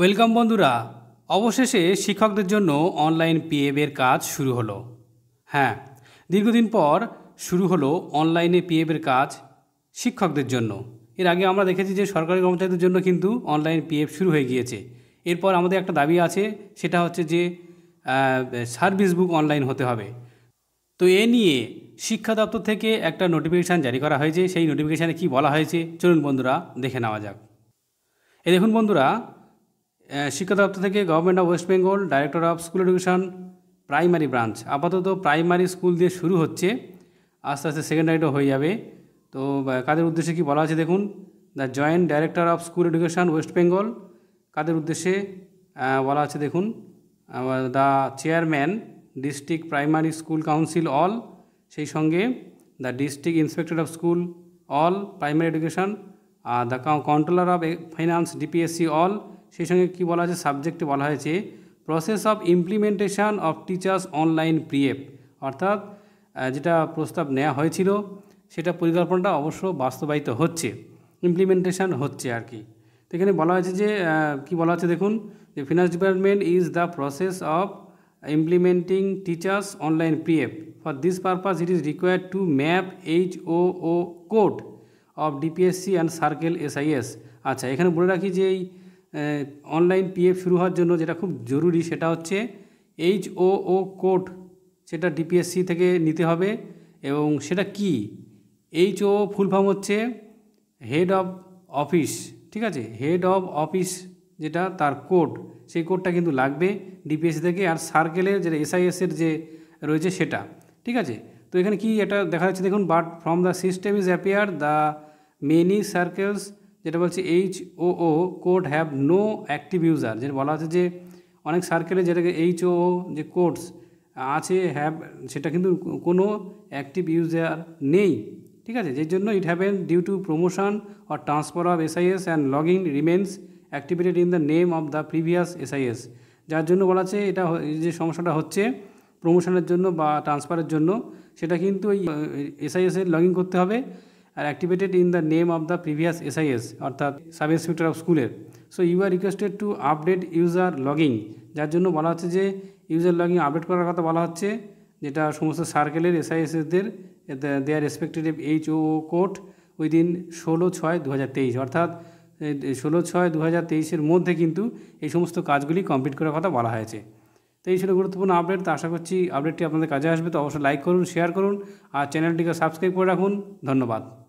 welcome বন্ধুরা অবশেষে শিক্ষকদের জন্য অনলাইন পিএফের কাজ শুরু হলো হ্যাঁ দীর্ঘদিন পর শুরু হলো অনলাইনে পিএফের কাজ শিক্ষকদের জন্য এর আগে আমরা দেখেছি যে সরকারি কর্মচারীদের জন্য কিন্তু অনলাইন পিএফ শুরু হয়ে গিয়েছে এরপর আমাদের একটা দাবি আছে সেটা হচ্ছে যে সার্ভিস বুক অনলাইন হতে হবে তো এ নিয়ে শিক্ষা দপ্তর থেকে একটা নোটিফিকেশান জারি করা হয়েছে সেই নোটিফিকেশানে কি বলা হয়েছে চলুন বন্ধুরা দেখে নেওয়া যাক এ দেখুন বন্ধুরা শিক্ষা দপ্তর থেকে government of West Bengal director of school education primary branch আপাতত প্রাইমারি স্কুল দিয়ে শুরু হচ্ছে আস্তে আস্তে সেকেন্ডারিটা হয়ে যাবে তো কাদের উদ্দেশ্যে কি বলা আছে দেখুন the joint director of school education West Bengal কাদের উদ্দেশ্যে বলা আছে দেখুন the chairman district primary school council all সেই সঙ্গে the district inspector of school all primary education the controller of finance DPSC all সেই সঙ্গে কী বলা হয়েছে সাবজেক্টে বলা হয়েছে process of implementation of teachers online প্রিএফ অর্থাৎ যেটা প্রস্তাব নেওয়া হয়েছিল সেটা পরিকল্পনাটা অবশ্য বাস্তবায়িত হচ্ছে ইমপ্লিমেন্টেশান হচ্ছে আর কি তো এখানে বলা হয়েছে যে কি বলা হচ্ছে দেখুন যে finance department is the process of implementing teachers online PF for this purpose it is required to map H O O code of DPSC and circles আচ্ছা এখানে বলে রাখি যে এই অনলাইন পিএফ শুরু হওয়ার জন্য যেটা খুব জরুরি সেটা হচ্ছে এইচ ও ও কোড সেটা ডিপিএসসি থেকে নিতে হবে এবং সেটা কি এইচ ও ফুল ফর্ম হচ্ছে হেড অফ অফিস ঠিক আছে হেড অফ অফিস যেটা তার কোড সেই কোডটা কিন্তু লাগবে ডিপিএসসি থেকে আর সার্কেলের যেটা এসআইএসের যে রয়েছে সেটা ঠিক আছে তো এখানে কি এটা দেখা যাচ্ছে দেখুন but from the system is appear the many circles যেটা বলছে H O O code have no active user যেটা বলা হচ্ছে যে অনেক সার্কেলে যেটাকে এইচ ও যে কোডস আছে হ্যাভ সেটা কিন্তু কোনো অ্যাক্টিভ ইউজার নেই ঠিক আছে যেই জন্য it haven due to promotion or transfer of SIS and log in remains activated in the name of the previous SIS যার জন্য বলা আছে এটা যে সমস্যাটা হচ্ছে প্রমোশনের জন্য বা ট্রান্সফারের জন্য সেটা কিন্তু ওই এসআইএসের লগ ইন করতে হবে আর activated in the name of the previous SIS অর্থাৎ সাব ইন্সপেক্টর অফ স্কুলের so you are requested to update user logging যার জন্য বলা হচ্ছে যে ইউজার লগিং আপডেট করার কথা বলা হচ্ছে যেটা সমস্ত সার্কেলের এসআইএসদের they are respected H O code within ষোলো ছয় দু হাজার তেইশ অর্থাৎ ষোলো ছয় দু হাজার তেইশের মধ্যে কিন্তু এই সমস্ত কাজগুলি কমপ্লিট করার কথা বলা হয়েছে তো এই ছিল গুরুত্বপূর্ণ আপডেট তো আশা করছি আপডেটটি আপনাদের কাজে আসবে তো অবশ্যই লাইক করুন শেয়ার করুন আর চ্যানেলটিকে সাবস্ক্রাইব করে রাখুন ধন্যবাদ